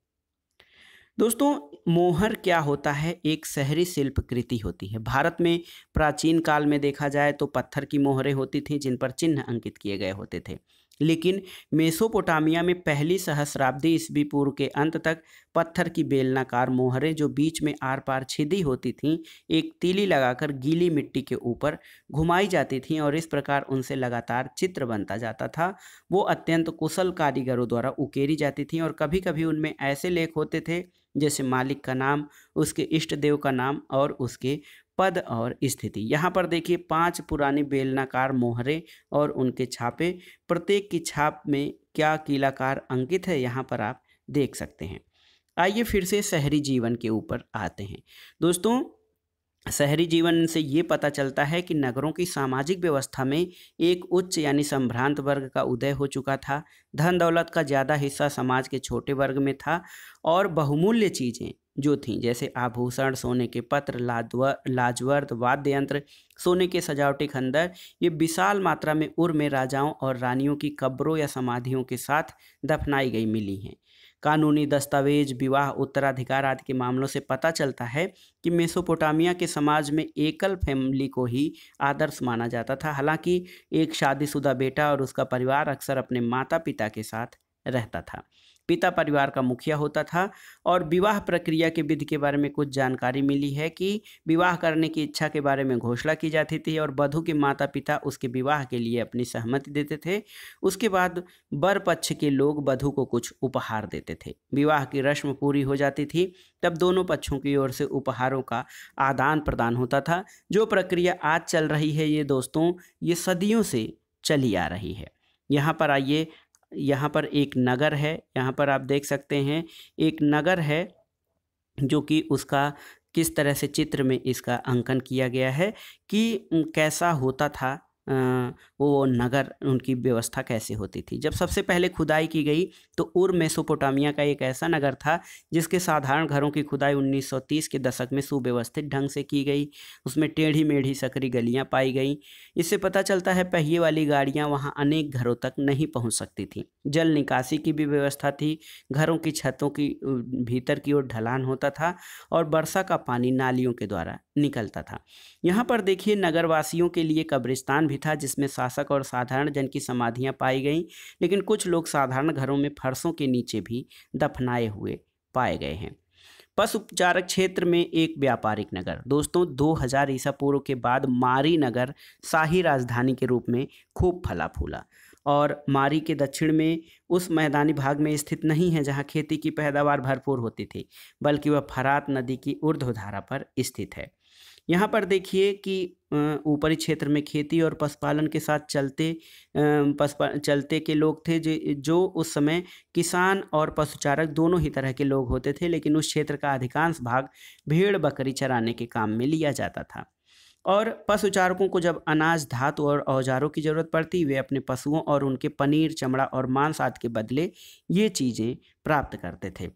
दोस्तों मोहर क्या होता है एक शहरी शिल्प कृति होती है भारत में प्राचीन काल में देखा जाए तो पत्थर की मोहरें होती थी जिन पर चिन्ह अंकित किए गए होते थे लेकिन मेसोपोटामिया में पहली सहस्राब्दी ईस्वी पूर्व के अंत तक पत्थर की बेलनाकार मोहरें जो बीच में आर पार छिदी होती थीं एक तीली लगाकर गीली मिट्टी के ऊपर घुमाई जाती थीं और इस प्रकार उनसे लगातार चित्र बनता जाता था वो अत्यंत कुशल कारीगरों द्वारा उकेरी जाती थीं और कभी कभी उनमें ऐसे लेख होते थे जैसे मालिक का नाम उसके इष्ट देव का नाम और उसके पद और स्थिति यहाँ पर देखिए पांच पुरानी बेलनाकार मोहरे और उनके छापे प्रत्येक की छाप में क्या कीलाकार अंकित है यहाँ पर आप देख सकते हैं आइए फिर से शहरी जीवन के ऊपर आते हैं दोस्तों शहरी जीवन से ये पता चलता है कि नगरों की सामाजिक व्यवस्था में एक उच्च यानी संभ्रांत वर्ग का उदय हो चुका था धन दौलत का ज़्यादा हिस्सा समाज के छोटे वर्ग में था और बहुमूल्य चीज़ें जो थीं जैसे आभूषण सोने के पत्र लाजवर लाजवर्द वाद्य यंत्र सोने के सजावटी खंदर ये विशाल मात्रा में उर्मे राजाओं और रानियों की कब्रों या समाधियों के साथ दफनाई गई मिली हैं कानूनी दस्तावेज विवाह उत्तराधिकार आदि के मामलों से पता चलता है कि मेसोपोटामिया के समाज में एकल फैमिली को ही आदर्श माना जाता था हालांकि एक शादीशुदा बेटा और उसका परिवार अक्सर अपने माता पिता के साथ रहता था पिता परिवार का मुखिया होता था और विवाह प्रक्रिया के विधि के बारे में कुछ जानकारी मिली है कि विवाह करने की इच्छा के बारे में घोषणा की जाती थी और वधु के माता पिता उसके विवाह के लिए अपनी सहमति देते थे उसके बाद बर पक्ष के लोग वधु को कुछ उपहार देते थे विवाह की रस्म पूरी हो जाती थी तब दोनों पक्षों की ओर से उपहारों का आदान प्रदान होता था जो प्रक्रिया आज चल रही है ये दोस्तों ये सदियों से चली आ रही है यहाँ पर आइए यहाँ पर एक नगर है यहाँ पर आप देख सकते हैं एक नगर है जो कि उसका किस तरह से चित्र में इसका अंकन किया गया है कि कैसा होता था वो नगर उनकी व्यवस्था कैसे होती थी जब सबसे पहले खुदाई की गई तो उर मेसोपोटामिया का एक ऐसा नगर था जिसके साधारण घरों की खुदाई 1930 के दशक में सुव्यवस्थित ढंग से की गई उसमें टेढ़ी मेढ़ी सकरी गलियां पाई गई इससे पता चलता है पहिए वाली गाड़ियां वहां अनेक घरों तक नहीं पहुँच सकती थी जल निकासी की भी व्यवस्था थी घरों की छतों की भीतर की ओर ढलान होता था और वर्षा का पानी नालियों के द्वारा निकलता था यहाँ पर देखिए नगरवासियों के लिए कब्रिस्तान भी भी था जिसमें शासक और साधारण जन की समाधियां पाई गईं लेकिन कुछ लोग साधारण घरों में फर्शों के नीचे भी दफनाए हुए पाए गए हैं पशु उपचारक क्षेत्र में एक व्यापारिक नगर दोस्तों 2000 ईसा पूर्व के बाद मारी नगर शाही राजधानी के रूप में खूब फला फूला और मारी के दक्षिण में उस मैदानी भाग में स्थित नहीं है जहां खेती की पैदावार भरपूर होती थी बल्कि वह फरात नदी की ऊर्ध्वधारा पर स्थित है यहाँ पर देखिए कि ऊपरी क्षेत्र में खेती और पशुपालन के साथ चलते पशुपा चलते के लोग थे जो जो उस समय किसान और पशुचारक दोनों ही तरह के लोग होते थे लेकिन उस क्षेत्र का अधिकांश भाग भेड़ बकरी चराने के काम में लिया जाता था और पशुचारकों को जब अनाज धातु और औजारों की ज़रूरत पड़ती वे अपने पशुओं और उनके पनीर चमड़ा और मांस आदि के बदले ये चीज़ें प्राप्त करते थे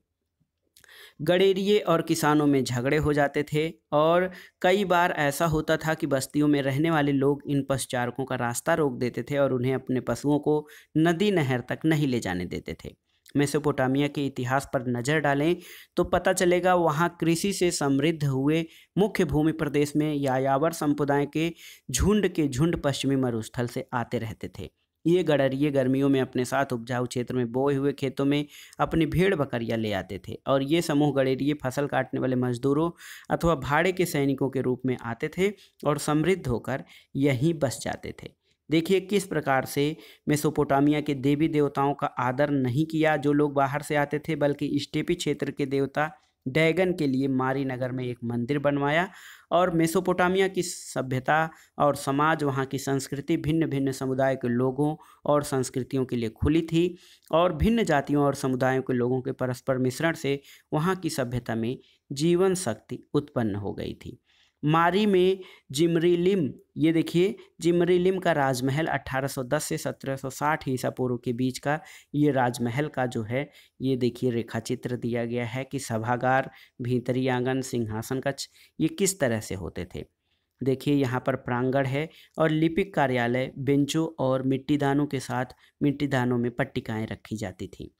गडेरिए और किसानों में झगड़े हो जाते थे और कई बार ऐसा होता था कि बस्तियों में रहने वाले लोग इन पशुचारकों का रास्ता रोक देते थे और उन्हें अपने पशुओं को नदी नहर तक नहीं ले जाने देते थे मेसोपोटामिया के इतिहास पर नज़र डालें तो पता चलेगा वहाँ कृषि से समृद्ध हुए मुख्य भूमि प्रदेश में यायावर संप्रदाय के झुंड के झुंड पश्चिमी मरुस्थल से आते रहते थे ये गड़रिए गर्मियों में अपने साथ उपजाऊ क्षेत्र में बोए हुए खेतों में अपनी भेड़ बकरियां ले आते थे और ये समूह गड़ेरिए फसल काटने वाले मजदूरों अथवा भाड़े के सैनिकों के रूप में आते थे और समृद्ध होकर यहीं बस जाते थे देखिए किस प्रकार से मेसोपोटामिया के देवी देवताओं का आदर नहीं किया जो लोग बाहर से आते थे बल्कि स्टेपी क्षेत्र के देवता डैगन के लिए मारी नगर में एक मंदिर बनवाया और मेसोपोटामिया की सभ्यता और समाज वहाँ की संस्कृति भिन्न भिन्न समुदाय के लोगों और संस्कृतियों के लिए खुली थी और भिन्न जातियों और समुदायों के लोगों के परस्पर मिश्रण से वहाँ की सभ्यता में जीवन शक्ति उत्पन्न हो गई थी मारी में जिमरीलिम ये देखिए जिमरीलिम का राजमहल 1810 से 1760 ईसा पूर्व के बीच का ये राजमहल का जो है ये देखिए रेखाचित्र दिया गया है कि सभागार भीतरी आंगन सिंहासन कक्ष ये किस तरह से होते थे देखिए यहाँ पर प्रांगण है और लिपिक कार्यालय बेंचों और मिट्टीदानों के साथ मिट्टीदानों में पट्टिकाएँ रखी जाती थी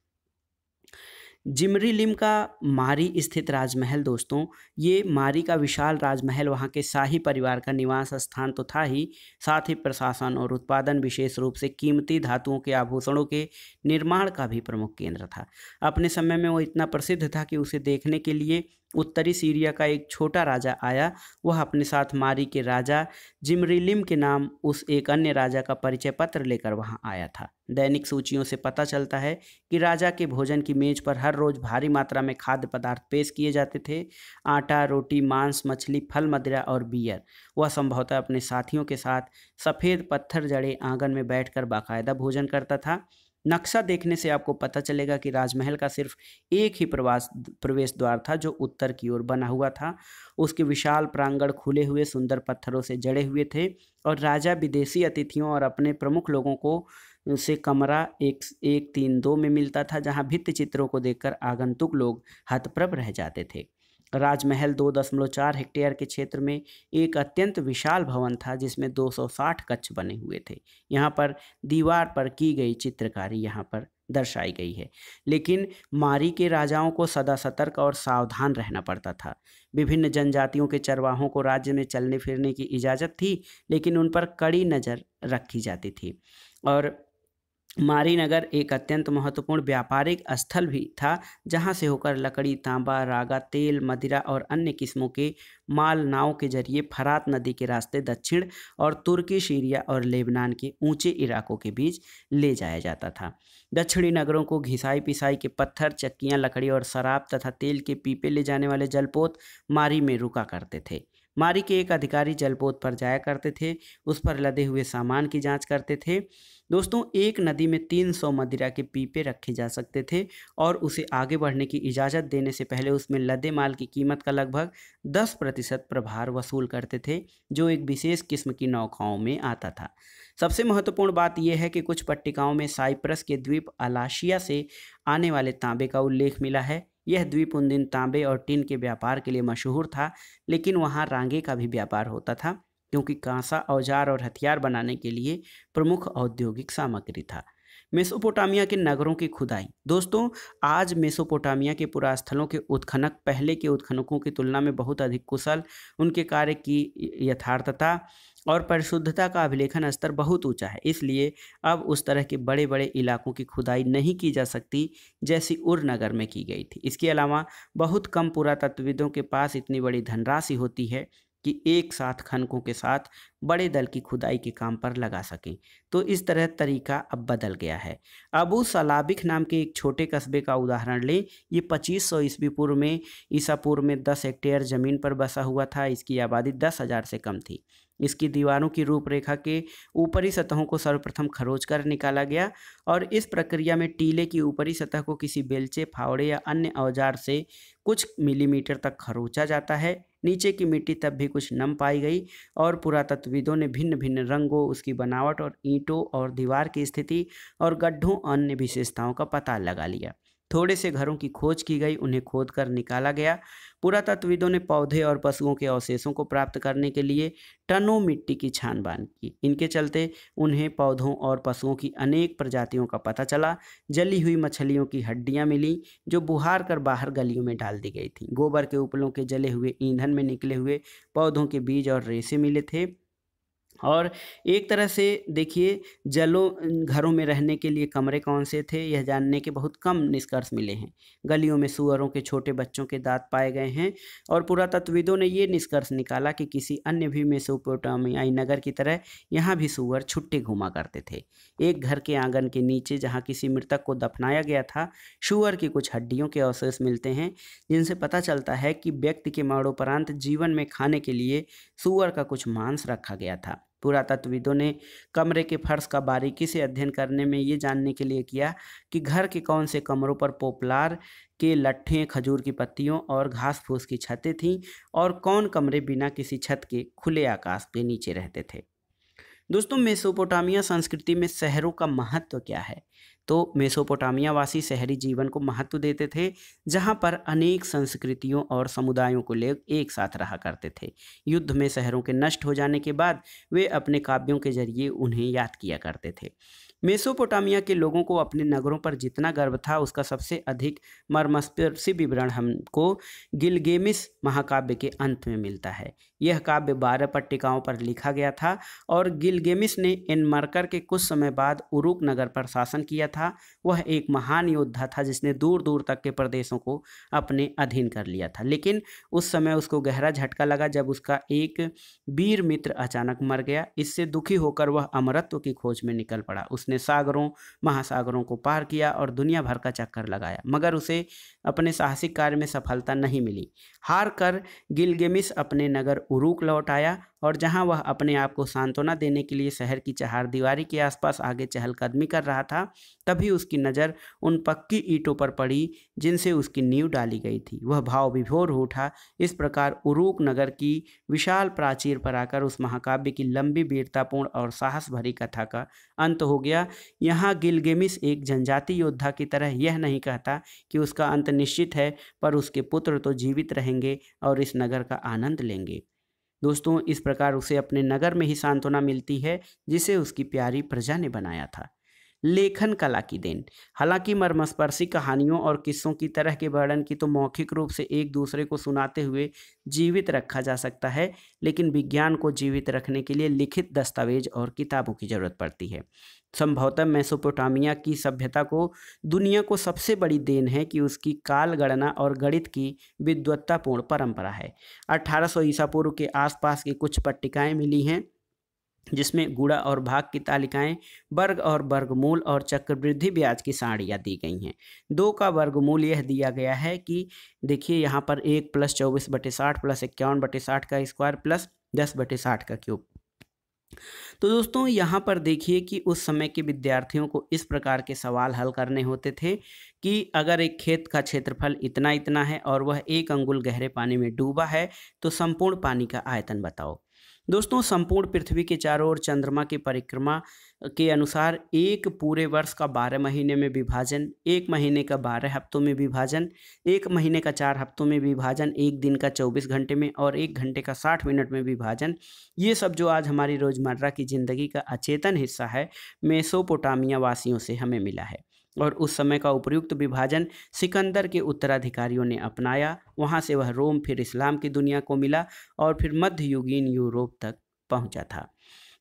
जिमरी लिम का मारी स्थित राजमहल दोस्तों ये मारी का विशाल राजमहल वहाँ के शाही परिवार का निवास स्थान तो था ही साथ ही प्रशासन और उत्पादन विशेष रूप से कीमती धातुओं के आभूषणों के निर्माण का भी प्रमुख केंद्र था अपने समय में वो इतना प्रसिद्ध था कि उसे देखने के लिए उत्तरी सीरिया का एक छोटा राजा आया वह अपने साथ मारी के राजा जिमरीलिम के नाम उस एक अन्य राजा का परिचय पत्र लेकर वहां आया था दैनिक सूचियों से पता चलता है कि राजा के भोजन की मेज पर हर रोज भारी मात्रा में खाद्य पदार्थ पेश किए जाते थे आटा रोटी मांस मछली फल मदिरा और बियर वह संभवतः अपने साथियों के साथ सफ़ेद पत्थर जड़े आंगन में बैठकर बाकायदा भोजन करता था नक्शा देखने से आपको पता चलेगा कि राजमहल का सिर्फ एक ही प्रवास प्रवेश द्वार था जो उत्तर की ओर बना हुआ था उसके विशाल प्रांगण खुले हुए सुंदर पत्थरों से जड़े हुए थे और राजा विदेशी अतिथियों और अपने प्रमुख लोगों को से कमरा एक एक तीन दो में मिलता था जहाँ भित्त चित्रों को देखकर आगंतुक लोग हतप्रभ रह जाते थे राजमहल दो दशमलव चार हेक्टेयर के क्षेत्र में एक अत्यंत विशाल भवन था जिसमें 260 कक्ष बने हुए थे यहाँ पर दीवार पर की गई चित्रकारी यहाँ पर दर्शाई गई है लेकिन मारी के राजाओं को सदा सतर्क और सावधान रहना पड़ता था विभिन्न जनजातियों के चरवाहों को राज्य में चलने फिरने की इजाज़त थी लेकिन उन पर कड़ी नज़र रखी जाती थी और मारीनगर एक अत्यंत महत्वपूर्ण व्यापारिक स्थल भी था जहां से होकर लकड़ी तांबा रागा तेल मदिरा और अन्य किस्मों के माल नाव के जरिए फरात नदी के रास्ते दक्षिण और तुर्की सीरिया और लेबनान के ऊंचे इलाकों के बीच ले जाया जाता था दक्षिणी नगरों को घिसाई पिसाई के पत्थर चक्कियाँ लकड़ी और शराब तथा तेल के पीपे ले जाने वाले जलपोत मारी में रुका करते थे मारी के एक अधिकारी जलपोत पर जाया करते थे उस पर लदे हुए सामान की जांच करते थे दोस्तों एक नदी में 300 मदिरा के पीपे रखे जा सकते थे और उसे आगे बढ़ने की इजाज़त देने से पहले उसमें लदे माल की कीमत का लगभग 10 प्रतिशत प्रभार वसूल करते थे जो एक विशेष किस्म की नौकाओं में आता था सबसे महत्वपूर्ण बात यह है कि कुछ पट्टिकाओं में साइप्रस के द्वीप अलाशिया से आने वाले तांबे का उल्लेख मिला है यह द्वीप उन दिन तांबे और टिन के व्यापार के लिए मशहूर था लेकिन वहाँ रांगे का भी व्यापार होता था क्योंकि कांसा औजार और हथियार बनाने के लिए प्रमुख औद्योगिक सामग्री था मेसोपोटामिया के नगरों की खुदाई दोस्तों आज मेसोपोटामिया के पुरास्थलों के उत्खनक पहले के उत्खनकों की तुलना में बहुत अधिक कुशल उनके कार्य की यथार्थता और परिशुद्धता का अभिलेखन स्तर बहुत ऊंचा है इसलिए अब उस तरह के बड़े बड़े इलाकों की खुदाई नहीं की जा सकती जैसी उर नगर में की गई थी इसके अलावा बहुत कम पुरातत्वविदों के पास इतनी बड़ी धनराशि होती है कि एक साथ खनकों के साथ बड़े दल की खुदाई के काम पर लगा सकें तो इस तरह तरीका अब बदल गया है अबू सलाबिक नाम के एक छोटे कस्बे का उदाहरण लें ये 2500 सौ ईस्वी पूर्व में ईसा पूर्व में 10 हेक्टेयर ज़मीन पर बसा हुआ था इसकी आबादी दस हज़ार से कम थी इसकी दीवारों की रूपरेखा के ऊपरी सतहों को सर्वप्रथम खरोच कर निकाला गया और इस प्रक्रिया में टीले की ऊपरी सतह को किसी बेलचे फावड़े या अन्य औजार से कुछ मिलीमीटर तक खरोचा जाता है नीचे की मिट्टी तब भी कुछ नम पाई गई और पुरातत्वविदों ने भिन्न भिन्न रंगों उसकी बनावट और ईंटों और दीवार की स्थिति और गड्ढों अन्य विशेषताओं का पता लगा लिया थोड़े से घरों की खोज की गई उन्हें खोद कर निकाला गया पुरातत्वविदों ने पौधे और पशुओं के अवशेषों को प्राप्त करने के लिए टनों मिट्टी की छानबान की इनके चलते उन्हें पौधों और पशुओं की अनेक प्रजातियों का पता चला जली हुई मछलियों की हड्डियां मिली जो बुहार कर बाहर गलियों में डाल दी गई थी गोबर के उपलों के जले हुए ईंधन में निकले हुए पौधों के बीज और रेसे मिले थे और एक तरह से देखिए जलों घरों में रहने के लिए कमरे कौन से थे यह जानने के बहुत कम निष्कर्ष मिले हैं गलियों में सुअरों के छोटे बच्चों के दांत पाए गए हैं और पुरातत्वविदों ने ये निष्कर्ष निकाला कि किसी अन्य भी मेसोपोटामियाई नगर की तरह यहाँ भी सुअर छुट्टे घुमा करते थे एक घर के आंगन के नीचे जहाँ किसी मृतक को दफनाया गया था सुअर की कुछ हड्डियों के अवशेष मिलते हैं जिनसे पता चलता है कि व्यक्ति के मरणोपरांत जीवन में खाने के लिए सुअर का कुछ मांस रखा गया था पुरातत्वविदों ने कमरे के फर्श का बारीकी से अध्ययन करने में ये जानने के लिए किया कि घर के कौन से कमरों पर पोपलार के लट्ठे खजूर की पत्तियों और घास फूस की छतें थीं और कौन कमरे बिना किसी छत के खुले आकाश के नीचे रहते थे दोस्तों मेसोपोटामिया संस्कृति में शहरों का महत्व क्या है तो मेसोपोटामियावासी शहरी जीवन को महत्व देते थे जहाँ पर अनेक संस्कृतियों और समुदायों को ले एक साथ रहा करते थे युद्ध में शहरों के नष्ट हो जाने के बाद वे अपने काव्यों के जरिए उन्हें याद किया करते थे मेसोपोटामिया के लोगों को अपने नगरों पर जितना गर्व था उसका सबसे अधिक मर्मस्पर्शी विवरण हमको गिलगेमिस महाकाव्य के अंत में मिलता है यह काव्य बारह पट्टिकाओं पर लिखा गया था और गिलगेमिस ने इन मरकर के कुछ समय बाद उरुक नगर पर शासन किया था वह एक महान योद्धा था जिसने दूर दूर तक के प्रदेशों को अपने अधीन कर लिया था लेकिन उस समय उसको गहरा झटका लगा जब उसका एक वीर मित्र अचानक मर गया इससे दुखी होकर वह अमरत्व की खोज में निकल पड़ा उसने उसने सागरों महासागरों को पार किया और दुनिया भर का चक्कर लगाया मगर उसे अपने साहसिक कार्य में सफलता नहीं मिली हार कर गिलगेमिस अपने नगर उरूक लौट आया और जहां वह अपने आप को सांत्वना देने के लिए शहर की चहार दीवारी के आसपास आगे चहलकदमी कर रहा था तभी उसकी नज़र उन पक्की ईंटों पर पड़ी जिनसे उसकी नींव डाली गई थी वह भाव विभोर हो उठा इस प्रकार उरूक नगर की विशाल प्राचीर पर आकर उस महाकाव्य की लंबी वीरतापूर्ण और साहस भरी कथा का अंत हो गया यहाँ गिलगेमिस एक जनजाति योद्धा की तरह यह नहीं कहता कि उसका अंत निश्चित है पर उसके पुत्र तो जीवित रहेंगे और इस नगर का आनंद लेंगे दोस्तों इस प्रकार उसे अपने नगर में ही सांत्वना मिलती है जिसे उसकी प्यारी प्रजा ने बनाया था लेखन कला की देन हालांकि मर्मस्पर्शी कहानियों और किस्सों की तरह के वर्णन की तो मौखिक रूप से एक दूसरे को सुनाते हुए जीवित रखा जा सकता है लेकिन विज्ञान को जीवित रखने के लिए लिखित दस्तावेज और किताबों की ज़रूरत पड़ती है संभवतः मेसोपोटामिया की सभ्यता को दुनिया को सबसे बड़ी देन है कि उसकी काल गणना और गणित की विद्वत्तापूर्ण परंपरा है अठारह सौ ईसा पूर्व के आसपास की कुछ पट्टिकाएँ मिली हैं जिसमें गुड़ा और भाग की तालिकाएं वर्ग और वर्गमूल और चक्रवृद्धि ब्याज की साड़ियाँ दी गई हैं दो का वर्गमूल यह दिया गया है कि देखिए यहाँ पर एक प्लस चौबीस बटे साठ प्लस इक्यावन बटे साठ का स्क्वायर प्लस दस बटे साठ का क्यूब तो दोस्तों यहाँ पर देखिए कि उस समय के विद्यार्थियों को इस प्रकार के सवाल हल करने होते थे कि अगर एक खेत का क्षेत्रफल इतना इतना है और वह एक अंगुल गहरे पानी में डूबा है तो संपूर्ण पानी का आयतन बताओ दोस्तों संपूर्ण पृथ्वी के चारों ओर चंद्रमा की परिक्रमा के अनुसार एक पूरे वर्ष का बारह महीने में विभाजन एक महीने का बारह हफ्तों में विभाजन एक महीने का चार हफ्तों में विभाजन एक दिन का चौबीस घंटे में और एक घंटे का साठ मिनट में विभाजन ये सब जो आज हमारी रोज़मर्रा की ज़िंदगी का अचेतन हिस्सा है मेसोपोटामिया वासियों से हमें मिला है और उस समय का उपयुक्त विभाजन सिकंदर के उत्तराधिकारियों ने अपनाया वहाँ से वह रोम फिर इस्लाम की दुनिया को मिला और फिर मध्ययुगीन यूरोप तक पहुँचा था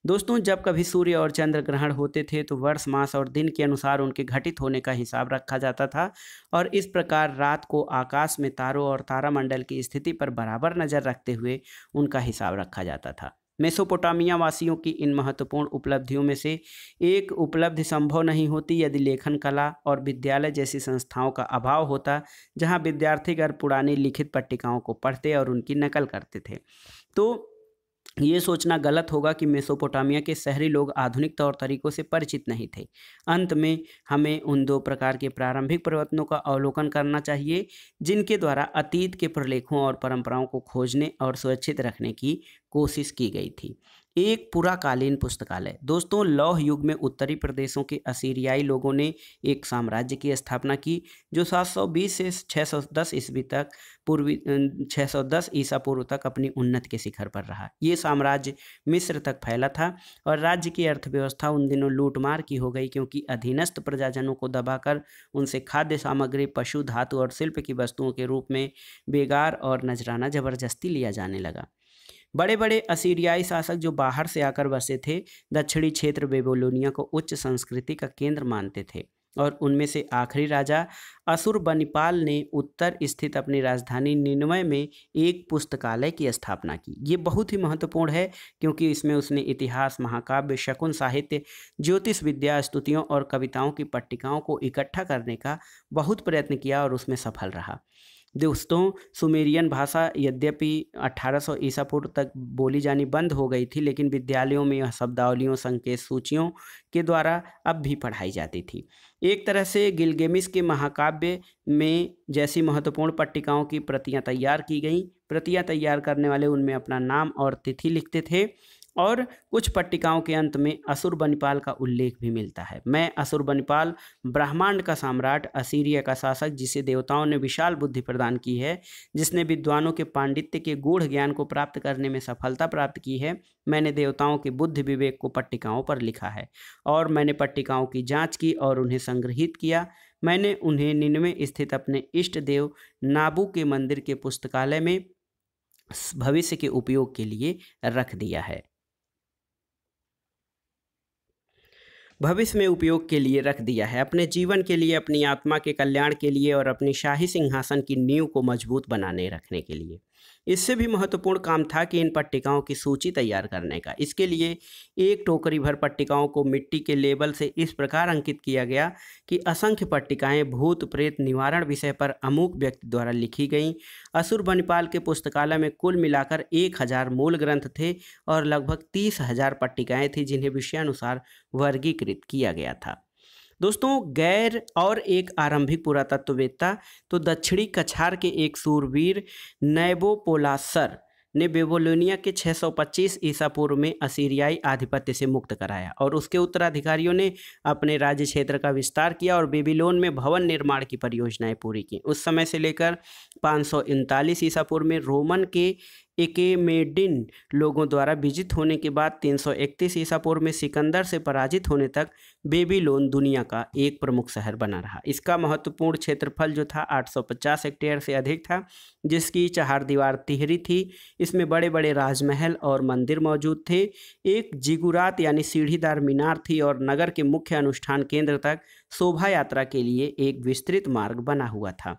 दोस्तों जब कभी सूर्य और चंद्र ग्रहण होते थे तो वर्ष मास और दिन के अनुसार उनके घटित होने का हिसाब रखा जाता था और इस प्रकार रात को आकाश में तारों और तारामंडल की स्थिति पर बराबर नज़र रखते हुए उनका हिसाब रखा जाता था मेसोपोटामिया वासियों की इन महत्वपूर्ण उपलब्धियों में से एक उपलब्धि संभव नहीं होती यदि लेखन कला और विद्यालय जैसी संस्थाओं का अभाव होता जहां विद्यार्थी पुरानी लिखित पट्टिकाओं को पढ़ते और उनकी नकल करते थे तो ये सोचना गलत होगा कि मेसोपोटामिया के शहरी लोग आधुनिक तौर तरीकों से परिचित नहीं थे अंत में हमें उन दो प्रकार के प्रारंभिक प्रवर्तनों का अवलोकन करना चाहिए जिनके द्वारा अतीत के प्रलेखों और परंपराओं को खोजने और सुरक्षित रखने की कोशिश की गई थी एक पुराकालीन पुस्तकालय दोस्तों लौह युग में उत्तरी प्रदेशों के असीरियाई लोगों ने एक साम्राज्य की स्थापना की जो 720 से 610 ईस्वी तक पूर्वी 610 ईसा पूर्व तक अपनी उन्नत के शिखर पर रहा ये साम्राज्य मिस्र तक फैला था और राज्य की अर्थव्यवस्था उन दिनों लूटमार की हो गई क्योंकि अधीनस्थ प्रजाजनों को दबाकर उनसे खाद्य सामग्री पशु धातु और शिल्प की वस्तुओं के रूप में बेगार और नजराना जबरदस्ती लिया जाने लगा बड़े बड़े असीरियाई शासक जो बाहर से आकर बसे थे दक्षिणी क्षेत्र बेबोलोनिया को उच्च संस्कृति का केंद्र मानते थे और उनमें से आखिरी राजा असुर बनिपाल ने उत्तर स्थित अपनी राजधानी निन्वय में एक पुस्तकालय की स्थापना की ये बहुत ही महत्वपूर्ण है क्योंकि इसमें उसने इतिहास महाकाव्य शकुन साहित्य ज्योतिष विद्या स्तुतियों और कविताओं की पट्टिकाओं को इकट्ठा करने का बहुत प्रयत्न किया और उसमें सफल रहा दोस्तों सुमेरियन भाषा यद्यपि 1800 सौ ईसा पूर्व तक बोली जानी बंद हो गई थी लेकिन विद्यालयों में यह शब्दावलियों संकेत सूचियों के द्वारा अब भी पढ़ाई जाती थी एक तरह से गिलगेमिस के महाकाव्य में जैसी महत्वपूर्ण पट्टिकाओं की प्रतियां तैयार की गईं प्रतियां तैयार करने वाले उनमें अपना नाम और तिथि लिखते थे और कुछ पट्टिकाओं के अंत में असुर बनिपाल का उल्लेख भी मिलता है मैं असुर बनिपाल ब्रह्मांड का सम्राट असीरिया का शासक जिसे देवताओं ने विशाल बुद्धि प्रदान की है जिसने विद्वानों के पांडित्य के गूढ़ ज्ञान को प्राप्त करने में सफलता प्राप्त की है मैंने देवताओं के बुद्धि विवेक को पट्टिकाओं पर लिखा है और मैंने पट्टिकाओं की जाँच की और उन्हें संग्रहित किया मैंने उन्हें निन्वे स्थित अपने इष्ट देव नाबू के मंदिर के पुस्तकालय में भविष्य के उपयोग के लिए रख दिया है भविष्य में उपयोग के लिए रख दिया है अपने जीवन के लिए अपनी आत्मा के कल्याण के लिए और अपनी शाही सिंहासन की नींव को मजबूत बनाने रखने के लिए इससे भी महत्वपूर्ण काम था कि इन पट्टिकाओं की सूची तैयार करने का इसके लिए एक टोकरी भर पट्टिकाओं को मिट्टी के लेबल से इस प्रकार अंकित किया गया कि असंख्य पट्टिकाएं भूत प्रेत निवारण विषय पर अमुक व्यक्ति द्वारा लिखी गईं असुर बनिपाल के पुस्तकालय में कुल मिलाकर एक हज़ार मूल ग्रंथ थे और लगभग तीस हजार पट्टिकाएँ थीं जिन्हें विषयानुसार वर्गीकृत किया गया था दोस्तों गैर और एक आरंभिक पुरातत्ववेत्ता तो दक्षिणी कछार के एक सूरवीर नैबोपोलासर ने बेबोलोनिया के 625 ईसा पूर्व में असीरियाई आधिपत्य से मुक्त कराया और उसके उत्तराधिकारियों ने अपने राज्य क्षेत्र का विस्तार किया और बेबीलोन में भवन निर्माण की परियोजनाएं पूरी की उस समय से लेकर पाँच ईसा पूर्व में रोमन के एकेमेडिन लोगों द्वारा विजित होने के बाद 331 ईसा पूर्व में सिकंदर से पराजित होने तक बेबीलोन दुनिया का एक प्रमुख शहर बना रहा इसका महत्वपूर्ण क्षेत्रफल जो था 850 हेक्टेयर से अधिक था जिसकी चार दीवार तिहरी थी इसमें बड़े बड़े राजमहल और मंदिर मौजूद थे एक जिगुरात यानी सीढ़ीदार मीनार थी और नगर के मुख्य अनुष्ठान केंद्र तक शोभा यात्रा के लिए एक विस्तृत मार्ग बना हुआ था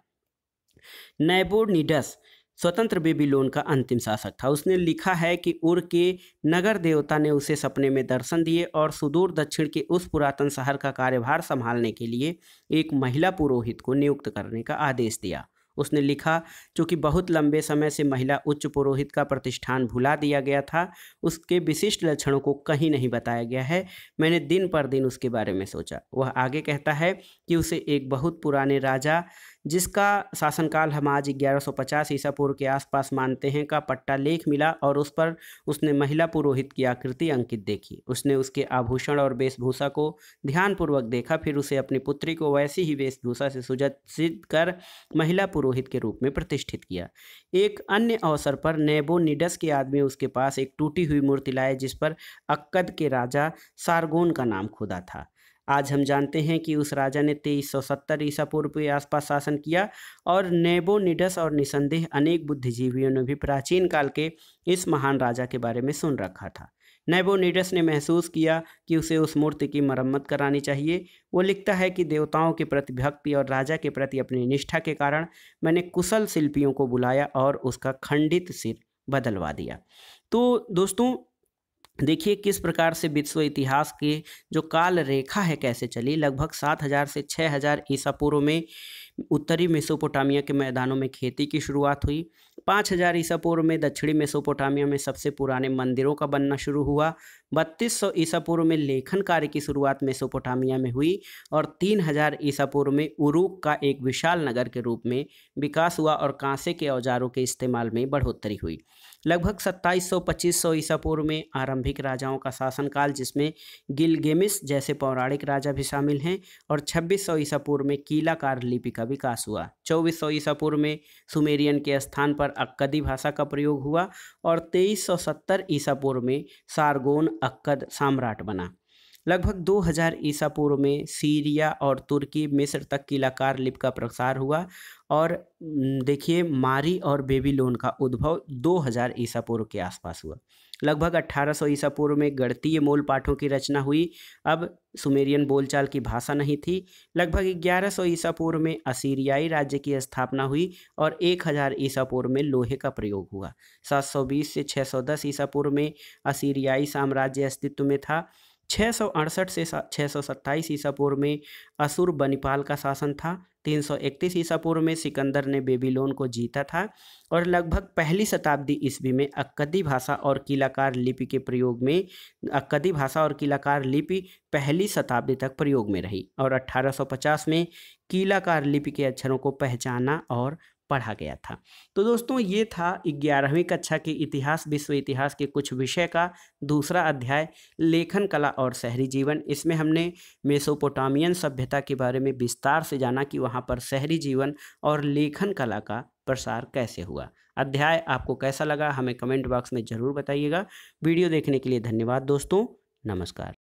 नैबोनिडस स्वतंत्र बेबी लोन का अंतिम शासक था उसने लिखा है कि उर के नगर देवता ने उसे सपने में दर्शन दिए और सुदूर दक्षिण के उस पुरातन शहर का कार्यभार संभालने के लिए एक महिला पुरोहित को नियुक्त करने का आदेश दिया उसने लिखा चूँकि बहुत लंबे समय से महिला उच्च पुरोहित का प्रतिष्ठान भुला दिया गया था उसके विशिष्ट लक्षणों को कहीं नहीं बताया गया है मैंने दिन पर दिन उसके बारे में सोचा वह आगे कहता है कि उसे एक बहुत पुराने राजा जिसका शासनकाल हम आज 1150 ईसा पूर्व के आसपास मानते हैं का पट्टा लेख मिला और उस पर उसने महिला पुरोहित की आकृति अंकित देखी उसने उसके आभूषण और वेशभूषा को ध्यानपूर्वक देखा फिर उसे अपनी पुत्री को वैसी ही वेशभूषा से सिद्ध कर महिला पुरोहित के रूप में प्रतिष्ठित किया एक अन्य अवसर पर नेबो निडस के आदमी उसके पास एक टूटी हुई मूर्ति लाए जिस पर अक्कद के राजा सारगोन का नाम खुदा था आज हम जानते हैं कि उस राजा ने तेईस सौ सत्तर ईसा पूर्व के आसपास शासन किया और नेबो निडस और निसंदेह अनेक बुद्धिजीवियों ने भी प्राचीन काल के इस महान राजा के बारे में सुन रखा था नेबोनिडस ने महसूस किया कि उसे उस मूर्ति की मरम्मत करानी चाहिए वो लिखता है कि देवताओं के प्रति भक्ति और राजा के प्रति अपनी निष्ठा के कारण मैंने कुशल शिल्पियों को बुलाया और उसका खंडित सिर बदलवा दिया तो दोस्तों देखिए किस प्रकार से विश्व इतिहास की जो काल रेखा है कैसे चली लगभग सात हज़ार से छः हज़ार ईसा पूर्व में उत्तरी मेसोपोटामिया के मैदानों में खेती की शुरुआत हुई पाँच हज़ार ईसा पूर्व में दक्षिणी मेसोपोटामिया में सबसे पुराने मंदिरों का बनना शुरू हुआ बत्तीस सौ ईसा पूर्व में लेखन कार्य की शुरुआत मेसोपोटामिया में हुई और तीन हज़ार ईसा पूर्व में उरूक का एक विशाल नगर के रूप में विकास हुआ और कांसे के औजारों के इस्तेमाल में बढ़ोतरी हुई लगभग 2700-2500 ईसा पूर्व में आरंभिक राजाओं का शासनकाल जिसमें गिलगेमिस जैसे पौराणिक राजा भी शामिल हैं और 2600 ईसा पूर्व में कीलाकार लिपि का विकास हुआ 2400 ईसा पूर्व में सुमेरियन के स्थान पर अक्कदी भाषा का प्रयोग हुआ और 2370 ईसा पूर्व में सारगोन अक्कद सम्राट बना लगभग 2000 ईसा पूर्व में सीरिया और तुर्की मिस्र तक किलाकार लिप का प्रसार हुआ और देखिए मारी और बेबीलोन का उद्भव 2000 ईसा पूर्व के आसपास हुआ लगभग 1800 ईसा पूर्व में गणतीय मूल पाठों की रचना हुई अब सुमेरियन बोलचाल की भाषा नहीं थी लगभग 1100 ईसा पूर्व में असीरियाई राज्य की स्थापना हुई और 1000 ईसा पूर्व में लोहे का प्रयोग हुआ 720 से 610 ईसा पूर्व में असीरियाई साम्राज्य अस्तित्व में था छः सौ अड़सठ से छः सौ सत्ताईस ईसा पूर्व में असुर बनिपाल का शासन था तीन सौ इकतीस ईसा पूर्व में सिकंदर ने बेबीलोन को जीता था और लगभग पहली शताब्दी ईस्वी में अक्कदी भाषा और किलाकार लिपि के प्रयोग में अक्कदी भाषा और किलाकार लिपि पहली शताब्दी तक प्रयोग में रही और 1850 में किलाकार लिपि के अक्षरों को पहचाना और पढ़ा गया था तो दोस्तों ये था ग्यारहवीं कक्षा के इतिहास विश्व इतिहास के कुछ विषय का दूसरा अध्याय लेखन कला और शहरी जीवन इसमें हमने मेसोपोटामियन सभ्यता के बारे में विस्तार से जाना कि वहाँ पर शहरी जीवन और लेखन कला का प्रसार कैसे हुआ अध्याय आपको कैसा लगा हमें कमेंट बॉक्स में ज़रूर बताइएगा वीडियो देखने के लिए धन्यवाद दोस्तों नमस्कार